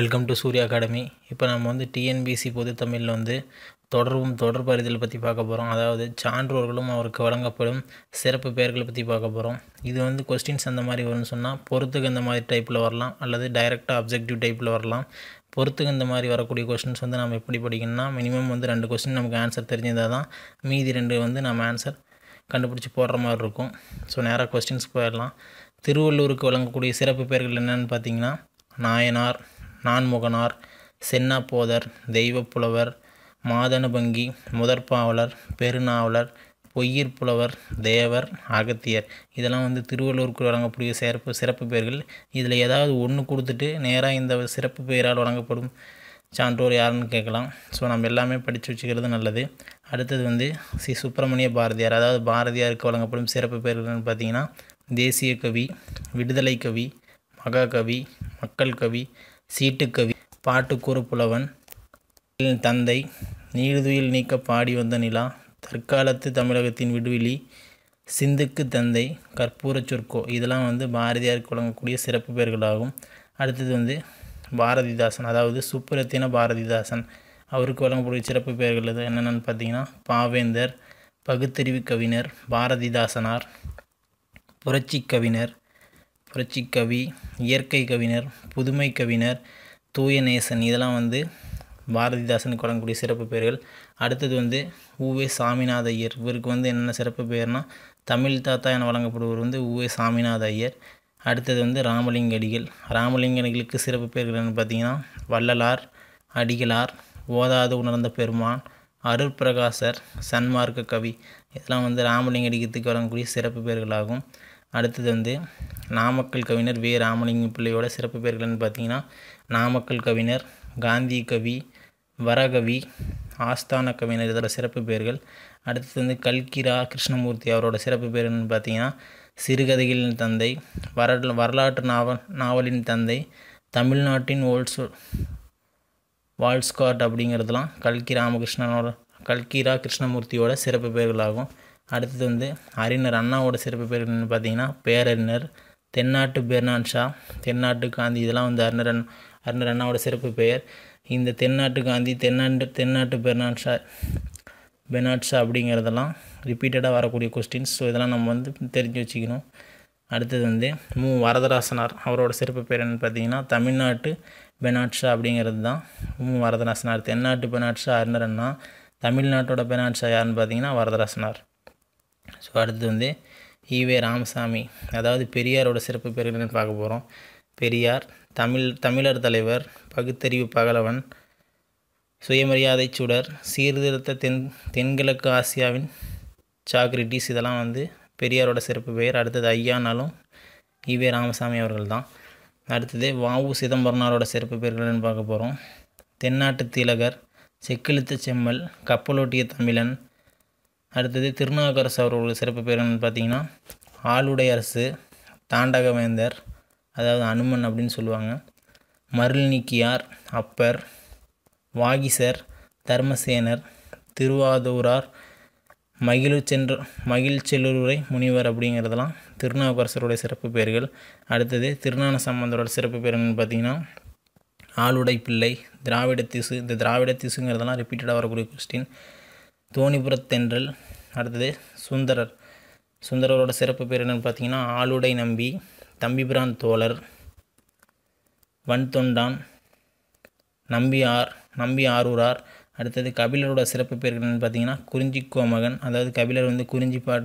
welcome to Surya academy இப்போ நம்ம வந்து டிஎன்பிசி பொது தமிழில் வந்து தொடர்பும் தொடர்பு அறிதல் பற்றி பார்க்க போகிறோம் அதாவது சான்றோர்களும் அவருக்கு வழங்கப்படும் சிறப்பு பெயர்களை பற்றி பார்க்க போகிறோம் இது வந்து கொஸ்டின்ஸ் அந்த மாதிரி வரும்னு சொன்னால் பொறுத்துக்கு இந்த மாதிரி டைப்பில் வரலாம் அல்லது டைரெக்டாக அப்ஜெக்டிவ் டைப்பில் வரலாம் பொறுத்துக்கு இந்த மாதிரி வரக்கூடிய கொஸ்டின்ஸ் வந்து நம்ம எப்படி படிக்கணும்னா மினிமம் வந்து ரெண்டு கொஸ்டின் நமக்கு ஆன்சர் தெரிஞ்சிருந்தால் தான் மீதி ரெண்டு வந்து நம்ம ஆன்சர் கண்டுபிடிச்சி போடுற மாதிரி இருக்கும் ஸோ நேராக கொஸ்டின்ஸ் போயிடலாம் திருவள்ளூருக்கு வழங்கக்கூடிய சிறப்பு பெயர்கள் என்னென்னு பார்த்தீங்கன்னா நாயனார் நான்முகனார் சென்னாப்போதர் தெய்வப்புலவர் மாதனுபங்கி முதற்பாவலர் பெருநாவலர் பொய்யீர் புலவர் தேவர் அகத்தியர் இதெல்லாம் வந்து திருவள்ளூருக்கு வழங்கக்கூடிய சிறப்பு சிறப்பு பெயர்கள் இதில் ஏதாவது ஒன்று கொடுத்துட்டு நேராக இந்த சிறப்பு பெயரால் வழங்கப்படும் சான்றோர் யாருன்னு கேட்கலாம் ஸோ நம்ம எல்லாமே படித்து வச்சுக்கிறது நல்லது அடுத்தது வந்து ஸ்ரீ சுப்பிரமணிய பாரதியார் அதாவது பாரதியாருக்கு வழங்கப்படும் சிறப்பு பெயர்கள்னு பார்த்திங்கன்னா தேசிய கவி விடுதலை கவி மகாகவி மக்கள் கவி சீட்டுக்கவி பாட்டுக்கூறு புலவன் தந்தை நீடுதுயில் நீக்க பாடி வந்த நிலா தற்காலத்து தமிழகத்தின் விடுவெளி சிந்துக்கு தந்தை கற்பூர சொற்கோ இதெல்லாம் வந்து பாரதியாருக்கு வழங்கக்கூடிய சிறப்பு பெயர்களாகும் அடுத்தது வந்து பாரதிதாசன் அதாவது சுப்புரத்தின பாரதிதாசன் அவருக்கு வழங்கக்கூடிய சிறப்பு பெயர்கள் எது என்னென்னு பார்த்தீங்கன்னா பாவேந்தர் பகுத்தறிவு கவிஞர் பாரதிதாசனார் புரட்சி கவிஞர் புரட்சி கவி இயற்கை கவிஞர் புதுமை கவிஞர் தூய நேசன் இதெல்லாம் வந்து பாரதிதாசனுக்கு வழங்கக்கூடிய சிறப்பு பெயர்கள் அடுத்தது வந்து ஊவே சாமிநாத ஐயர் இவருக்கு வந்து என்னென்ன சிறப்பு பெயர்னால் தமிழ் தாத்தா என வழங்கப்படுவர் வந்து ஊவே சாமிநாத ஐயர் அடுத்தது வந்து ராமலிங்க அடிகள் ராமலிங்க அடிகளுக்கு சிறப்பு பெயர்கள் என்னென்னு பார்த்தீங்கன்னா வள்ளலார் அடிகளார் ஓதாது உணர்ந்த பெருமான் அருட்பிரகாசர் சன்மார்க்க கவி இதெல்லாம் வந்து ராமலிங்க அடிகத்துக்கு வழங்கக்கூடிய சிறப்பு பெயர்களாகும் அடுத்தது வந்து நாமக்கல் கவிஞர் வே ராமலிங்கம் பிள்ளையோட சிறப்பு பெயர்கள்னு பார்த்தீங்கன்னா நாமக்கல் கவிஞர் காந்தி கவி வரகவி ஆஸ்தான கவிஞர் இதோட சிறப்பு பெயர்கள் அடுத்தது வந்து கல்கிரா கிருஷ்ணமூர்த்தி அவரோட சிறப்பு பெயர்கள்னு பார்த்தீங்கன்னா சிறுகதைகளின் தந்தை வர வரலாற்று நாவல் நாவலின் தந்தை தமிழ்நாட்டின் ஓல்ஸ் வால்ஸ்காட் அப்படிங்கிறதுலாம் கல்கி ராமகிருஷ்ணனோட கல்கிரா கிருஷ்ணமூர்த்தியோட சிறப்பு ஆகும் அடுத்தது வந்து அறிஞர் அண்ணாவோட சிறப்பு பேர் என்னென்னு பார்த்தீங்கன்னா பேரறிஞர் தென்னாட்டு பெர்னான் ஷா தென்னாட்டு காந்தி இதெல்லாம் வந்து அறிஞர் அண் அறிஞர் அண்ணாவோட சிறப்பு பெயர் இந்த தென்னாட்டு காந்தி தென்னாண்டு தென்னாட்டு பெர்னான் ஷா பெர்னாட் ஷா அப்படிங்கிறதெல்லாம் ரிப்பீட்டடாக வரக்கூடிய கொஸ்டின்ஸ் ஸோ இதெல்லாம் நம்ம வந்து தெரிஞ்சு வச்சுக்கணும் அடுத்தது வந்து மு வரதராசனார் அவரோட சிறப்பு பேர் என்னன்னு பார்த்தீங்கன்னா தமிழ்நாட்டு பெனாட்ஷா அப்படிங்கிறது தான் மு வரதராசனார் தென்னாட்டு பெனாட்ஷா அறிஞர் அண்ணா தமிழ்நாட்டோட பெனாட்ஷா யாருன்னு பார்த்தீங்கன்னா வரதராசனார் ஸோ அடுத்தது வந்து ஈவே ராமசாமி அதாவது பெரியாரோட சிறப்பு பேர் என்னென்னு பார்க்க போகிறோம் பெரியார் தமிழ் தமிழர் தலைவர் பகுத்தறிவு பகலவன் சுயமரியாதை சுடர் சீர்திருத்த தென் தென்கிழக்கு ஆசியாவின் சாக்ரிட்டிஸ் இதெல்லாம் வந்து பெரியாரோட சிறப்பு பெயர் அடுத்தது ஐயானாலும் ஈவே ராமசாமி அவர்கள் தான் அடுத்தது வாவு சிதம்பரனாரோட சிறப்பு பெயர்கள்னு பார்க்க போகிறோம் தென்னாட்டு திலகர் செக்கிழுத்த செம்மல் கப்பலோட்டிய தமிழன் அடுத்தது திருநாவுக்கரசு அவர்களுடைய சிறப்பு பேர் என்னென்னு பார்த்தீங்கன்னா ஆளுடைய அரசு தாண்டக வேந்தர் அதாவது அனுமன் அப்படின்னு சொல்லுவாங்க மருள் நீக்கியார் அப்பர் வாகிசர் தர்மசேனர் திருவாதூரார் மகிழ் சென்ற முனிவர் அப்படிங்கிறதெல்லாம் திருநாவுக்கரசருடைய சிறப்பு பேர்கள் அடுத்தது திருநான சம்பந்தரோட சிறப்பு என்னென்னு பார்த்தீங்கன்னா ஆளுடை பிள்ளை திராவிட திசு இந்த திராவிட திசுங்கிறதெல்லாம் ரிப்பீட்டடாக வரக்கூடிய கொஸ்டின் தோணிபுரத்தென்றல் அடுத்தது சுந்தரர் சுந்தரரோட சிறப்பு பேர் என்னென்னு பார்த்தீங்கன்னா ஆளுடை நம்பி தம்பிபிரான் தோழர் வன்தொண்டான் ஆர் நம்பி ஆரூரார் அடுத்தது கபிலரோட சிறப்பு பேர் என்னென்னு பார்த்தீங்கன்னா குறிஞ்சி கோமகன் அதாவது கபிலர் வந்து குறிஞ்சி பா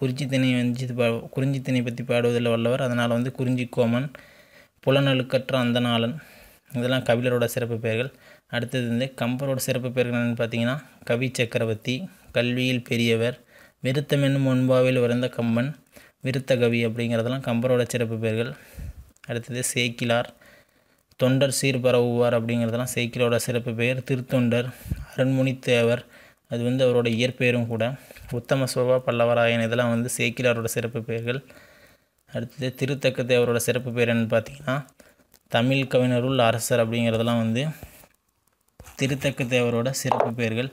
குறிஞ்சி திணை வந்து பா குறிஞ்சி திணை பற்றி பாடுவதில் வல்லவர் அதனால் வந்து குறிஞ்சி கோமன் புலனழுக்கற்ற அந்தநாளன் இதெல்லாம் கவிழரோட சிறப்பு பெயர்கள் அடுத்தது வந்து கம்பரோட சிறப்பு பெயர்கள் என்னென்னு பார்த்தீங்கன்னா கவி சக்கரவர்த்தி கல்வியில் பெரியவர் விருத்தம் என்னும் முன்பாவில் உறந்த கம்பன் விருத்த கவி அப்படிங்கிறதெல்லாம் கம்பரோட சிறப்பு பெயர்கள் அடுத்தது சேக்கிலார் தொண்டர் சீர்பரவுவார் அப்படிங்கிறதெல்லாம் சேக்கிலோட சிறப்பு பெயர் திருத்தொண்டர் அருண்முனி தேவர் அது வந்து அவரோட இயற்பெயரும் கூட உத்தம சோபா பல்லவராயன் இதெல்லாம் வந்து சேக்கிலாரோட சிறப்பு பெயர்கள் அடுத்தது திருத்தக்கத்தை அவரோட சிறப்பு பெயர் என்னன்னு பார்த்தீங்கன்னா தமிழ் கவிஞருள் அரசர் அப்படிங்கிறதெல்லாம் வந்து திருத்தக்க தேவரோட சிறப்பு பேர்கள்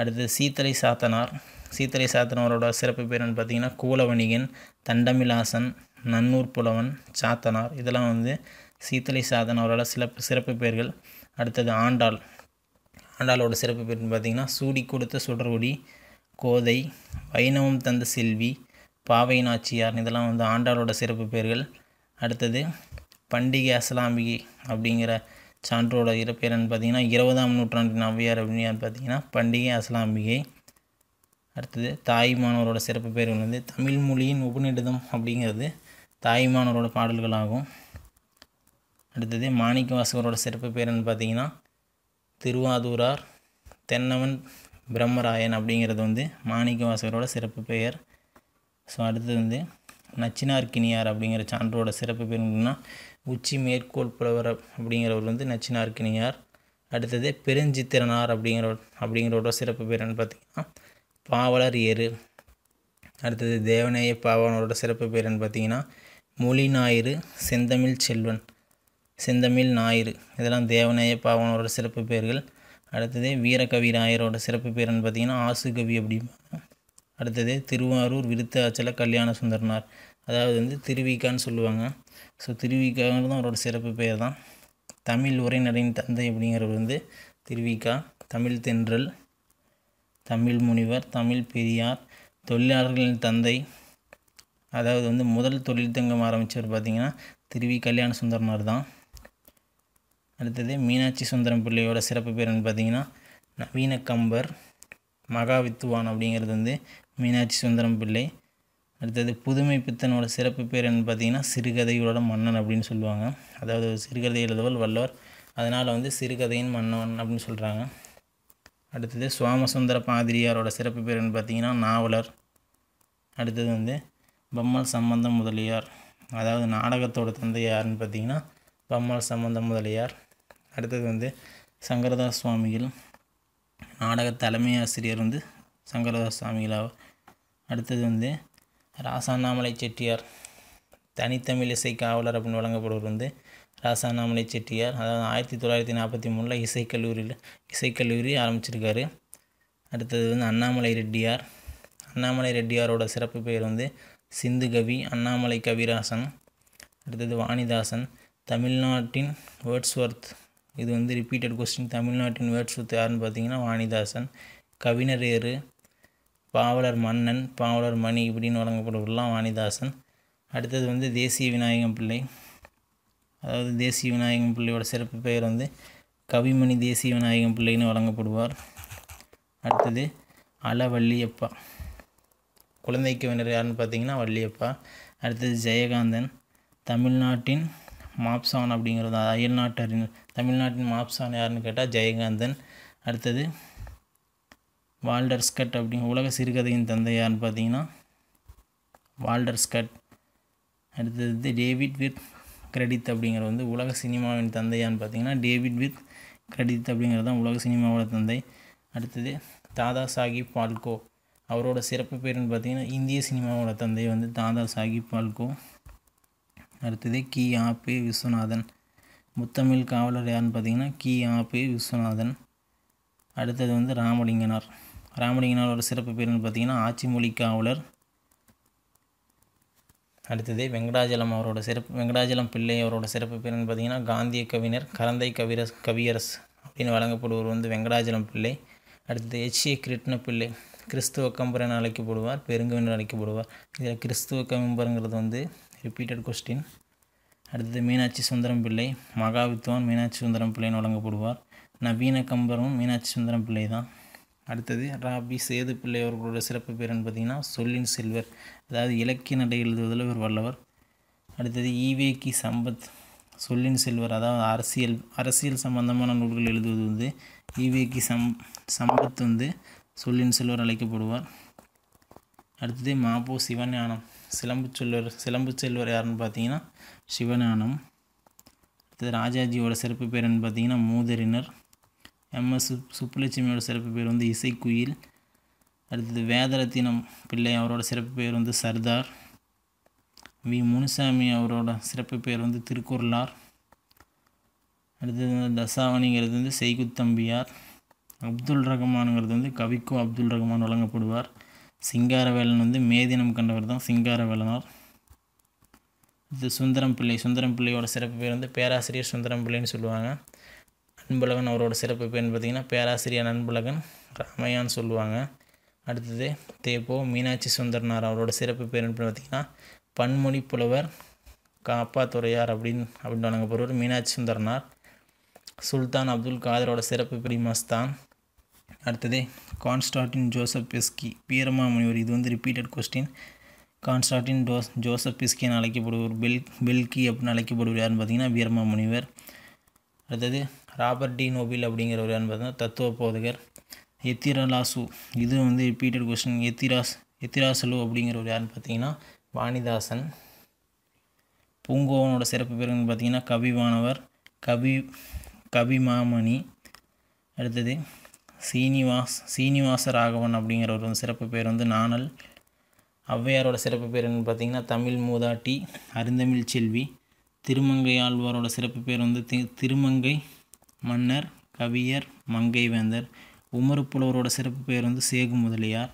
அடுத்து சீத்தலை சாத்தனார் சீத்தலை சாத்தனாரோட சிறப்பு பேருன்னு பார்த்திங்கன்னா கூலவணிகன் தண்டமிலாசன் நன்னூர் புலவன் சாத்தனார் இதெல்லாம் வந்து சீத்தலை சாதனாரோட சிறப்பு சிறப்பு பேர்கள் அடுத்தது ஆண்டாள் ஆண்டாளோட சிறப்பு பேர்னு பார்த்திங்கன்னா சூடி கொடுத்த சுடர்வொடி கோதை வைணவம் தந்த செல்வி பாவை நாச்சியார் இதெல்லாம் வந்து ஆண்டாளோட சிறப்பு பேர்கள் அடுத்தது பண்டிகை அஸ்லாமிகி அப்படிங்கிற சான்றோட இறப்பேர் பார்த்திங்கன்னா இருபதாம் நூற்றாண்டின் ஔவையார் அப்படின்னு பார்த்தீங்கன்னா பண்டிகை அசலாம்பிகை அடுத்தது தாய்மானவரோட சிறப்பு பேர் வந்து தமிழ் மொழியின் உபநிடதம் அப்படிங்கிறது தாய்மானவரோட பாடல்களாகும் அடுத்தது மாணிக்க வாசகரோட சிறப்பு பேருன்னு பார்த்தீங்கன்னா திருவாதூரார் தென்னவன் பிரம்மராயன் அப்படிங்கிறது வந்து மாணிக்க வாசகரோட சிறப்பு பெயர் ஸோ அடுத்தது வந்து நச்சினார்கினியார் அப்படிங்கிற சான்றோட சிறப்பு பேர் உச்சி மேற்கோள் புலவர் அப்படிங்கிறவர் வந்து நச்சினார்கினியார் அடுத்தது பெருஞ்சித்திரனார் அப்படிங்கிற அப்படிங்கிறோட சிறப்பு பேர் என்னன்னு பார்த்தீங்கன்னா பாவலர் ஏறு அடுத்தது தேவநேய பாவனோட சிறப்பு பேர் என்னன்னு பார்த்தீங்கன்னா மொழி ஞாயிறு செந்தமிழ் செல்வன் செந்தமிழ் ஞாயிறு இதெல்லாம் தேவநேய பாவனோட சிறப்பு பேர்கள் அடுத்தது வீரகவி நாயரோட சிறப்பு பேருன்னு பார்த்தீங்கன்னா ஆசுகவி அப்படிம்பாங்க அடுத்தது திருவாரூர் விருத்தாச்சல கல்யாண சுந்தரனார் அதாவது வந்து திருவிக்கான்னு சொல்லுவாங்க ஸோ திருவிக்காங்கிறது தான் அவரோட சிறப்பு பெயர் தான் தமிழ் உரைநடையின் தந்தை அப்படிங்கிறவர் வந்து திருவிக்கா தமிழ் தென்றல் தமிழ் முனிவர் தமிழ் பெரியார் தொழிலாளர்களின் தந்தை அதாவது வந்து முதல் தொழில் தங்கம் ஆரம்பித்தவர் பார்த்திங்கன்னா திருவி கல்யாண சுந்தரனார் தான் அடுத்தது மீனாட்சி சுந்தரம் பிள்ளையோட சிறப்பு பேருன்னு பார்த்திங்கன்னா நவீன கம்பர் மகாவித்துவான் அப்படிங்கிறது வந்து மீனாட்சி சுந்தரம் பிள்ளை அடுத்தது புதுமை பித்தனோட சிறப்பு பேர் என்ன பார்த்தீங்கன்னா சிறுகதைகளோட மன்னன் அப்படின்னு சொல்லுவாங்க அதாவது சிறுகதை எழுதுவல் வல்லவர் அதனால் வந்து சிறுகதையின் மன்னன் அப்படின்னு சொல்கிறாங்க அடுத்தது சோமசுந்தர பாதிரியாரோட சிறப்பு பேர் என்ன பார்த்தீங்கன்னா நாவலர் அடுத்தது வந்து பம்மல் சம்பந்த முதலியார் அதாவது நாடகத்தோட தந்தை யாருன்னு பார்த்தீங்கன்னா பம்மல் சம்பந்த முதலியார் அடுத்தது வந்து சங்கரதாஸ் சுவாமிகள் நாடக தலைமை ஆசிரியர் வந்து சங்கரதாஸ் சுவாமிகளாக அடுத்தது வந்து ராசாண்ணாமலை செட்டியார் தனித்தமிழ் இசை காவலர் அப்படின்னு வழங்கப்படுவர் வந்து ராசாண்ணாமலை செட்டியார் அதாவது ஆயிரத்தி தொள்ளாயிரத்தி நாற்பத்தி மூணில் இசைக்கல்லூரியில் இசைக்கல்லூரி ஆரம்பிச்சிருக்காரு அடுத்தது வந்து அண்ணாமலை ரெட்டியார் அண்ணாமலை ரெட்டியாரோட சிறப்பு பெயர் வந்து சிந்து கவி அண்ணாமலை கவிராசன் அடுத்தது வாணிதாசன் தமிழ்நாட்டின் வேர்ட்ஸ்வர்த் இது வந்து ரிப்பீட்டட் கொஸ்டின் தமிழ்நாட்டின் வேர்ட்ஸ்வர்த் யாருன்னு பார்த்தீங்கன்னா வாணிதாசன் கவிஞர் ஏறு பாவலர் மன்னன் பாவலர் மணி இப்படின்னு வழங்கப்படுவதெல்லாம் வாணிதாசன் அடுத்தது வந்து தேசிய விநாயகம் பிள்ளை அதாவது தேசிய விநாயகம் பிள்ளையோட சிறப்பு பெயர் வந்து கவிமணி தேசிய விநாயகம் பிள்ளைன்னு வழங்கப்படுவார் அடுத்தது அல வள்ளியப்பா குழந்தைக்கு வினர் யாருன்னு பார்த்தீங்கன்னா வள்ளியப்பா அடுத்தது ஜெயகாந்தன் தமிழ்நாட்டின் மாப்சான் அப்படிங்கிறது அயல்நாட்டு அறிஞர் தமிழ்நாட்டின் மாப்சான் யாருன்னு கேட்டால் ஜெயகாந்தன் அடுத்தது வால்டர் ஸ்கட் அப்படிங்க உலக சிறுகதையின் தந்தை யாருன்னு பார்த்தீங்கன்னா வால்டர் ஸ்கட் அடுத்தது டேவிட் வித் கிரெடித் அப்படிங்கிற வந்து உலக சினிமாவின் தந்தையான்னு பார்த்தீங்கன்னா டேவிட் வித் கிரெடித் அப்படிங்கிறது தான் உலக சினிமாவோட தந்தை அடுத்தது தாதா சாஹிப் பால்கோ அவரோட சிறப்பு பேருன்னு பார்த்தீங்கன்னா இந்திய சினிமாவோட தந்தை வந்து தாதா சாஹிப் பால்கோ அடுத்தது கி ஆப்பே விஸ்வநாதன் முத்தமிழ் காவலர் யாருன்னு பார்த்தீங்கன்னா கி ஆப்பே விஸ்வநாதன் அடுத்தது வந்து ராமலிங்கனார் ராமலிங்கனாரோட சிறப்பு பேர் பார்த்திங்கன்னா ஆட்சி மொழி காவலர் அடுத்தது வெங்கடாஜலம் அவரோட சிறப்பு வெங்கடாஜலம் பிள்ளை அவரோட சிறப்பு பேர் பார்த்திங்கன்னா காந்திய கவிஞர் கரந்தை கவிரஸ் கவியரஸ் அப்படின்னு வழங்கப்படுவர் வந்து வெங்கடாஜலம் பிள்ளை அடுத்தது எச் கிருட்ண பிள்ளை கிறிஸ்துவ கம்பர் என அழைக்கப்படுவார் பெருங்கவினர் அழைக்கப்படுவார் இதில் கிறிஸ்துவ கம்பருங்கிறது வந்து ரிப்பீட்டட் கொஸ்டின் அடுத்தது மீனாட்சி சுந்தரம் பிள்ளை மகாவித்வான் மீனாட்சி சுந்தரம் பிள்ளைன்னு வழங்கப்படுவார் நவீன கம்பரும் மீனாட்சி சுந்தரம் பிள்ளை தான் அடுத்தது ரா பி சேது பிள்ளை அவர்களோட சிறப்பு பேருன்னு பார்த்திங்கன்னா சொல்லின் செல்வர் அதாவது இலக்கிய நடை எழுதுவதில் ஒரு வல்லவர் அடுத்தது ஈவேக்கி சம்பத் சொல்லின் செல்வர் அதாவது அரசியல் அரசியல் சம்பந்தமான நூல்கள் எழுதுவது வந்து ஈவேக்கி சம் சம்பத் வந்து சொல்லின் செல்வர் அழைக்கப்படுவார் அடுத்தது மாபோ சிவஞானம் சிலம்பு செல்வர் சிலம்பு செல்வர் யாருன்னு பார்த்தீங்கன்னா சிவஞானம் அடுத்தது ராஜாஜியோட சிறப்பு பேருன்னு பார்த்தீங்கன்னா மூதறிஞர் எம்எஸ் சுப்புலட்சுமியோட சிறப்பு பேர் வந்து இசைக்குயில் அடுத்தது வேதரத்தினம் பிள்ளை அவரோட சிறப்பு பேர் வந்து சர்தார் வி முனுசாமி அவரோட சிறப்பு பேர் வந்து திருக்குறளார் அடுத்தது வந்து தசாவணிங்கிறது வந்து செய்குத்தம்பியார் அப்துல் ரஹ்மானுங்கிறது வந்து கவிக்கு அப்துல் ரஹ்மான் வழங்கப்படுவார் சிங்காரவேலன் வந்து மேதினம் கண்டவர் தான் சிங்காரவேலனார் இது சுந்தரம் பிள்ளை சுந்தரம் பிள்ளையோட சிறப்பு பேர் வந்து பேராசிரியர் சுந்தரம் பிள்ளைன்னு சொல்லுவாங்க அன்பழகன் அவரோட சிறப்பு பெண் பார்த்திங்கன்னா பேராசிரியர் நண்பழகன் ராமையான்னு சொல்லுவாங்க அடுத்தது தேப்போ மீனாட்சி சுந்தரனார் அவரோட சிறப்பு பேர்னு பார்த்திங்கன்னா பன்மொழி புலவர் காப்பா துறையார் அப்படின்னு அப்படின்னு வழங்கப்படுவார் மீனாட்சி சுந்தரனார் சுல்தான் அப்துல் காதரோட சிறப்பு பெரிய மஸ்தான் அடுத்தது கான்ஸ்டாட்டின் ஜோசப் பீரமா முனிவர் இது வந்து ரிப்பீட்டட் கொஸ்டின் கான்ஸ்டாட்டின் டோஸ் ஜோசப் பிஸ்கின்னு என அழைக்கப்படுவர் பெல் பெல்கி அப்படின்னு அழைக்கப்படுவார் யாருன்னு பார்த்தீங்கன்னா வீரமாமுனிவர் அடுத்தது ராபர்ட் டி நோபில் அப்படிங்கிறவர் பார்த்தீங்கன்னா தத்துவ போதகர் எத்திரலாசு இது வந்து ரிப்பீட்டட் கொஸ்டின் எத்திராஸ் எத்திராசலு அப்படிங்கிறவர் யாருன்னு பார்த்தீங்கன்னா வாணிதாசன் பூங்கோவனோட சிறப்பு பேருன்னு பார்த்தீங்கன்னா கவிவானவர் கவி கவிமாமணி அடுத்தது சீனிவாஸ் சீனிவாச ராகவன் அப்படிங்கிறவர் வந்து சிறப்பு பேர் வந்து நானல் ஔவையாரோட சிறப்பு பேர் என்னன்னு பார்த்தீங்கன்னா தமிழ் மூதாட்டி அருந்தமிழ் செல்வி திருமங்கை ஆழ்வாரோட சிறப்பு பேர் வந்து திருமங்கை மன்னர் கவியர் மங்கைவேந்தர் புலவரோட சிறப்பு பெயர் வந்து சேகு முதலியார்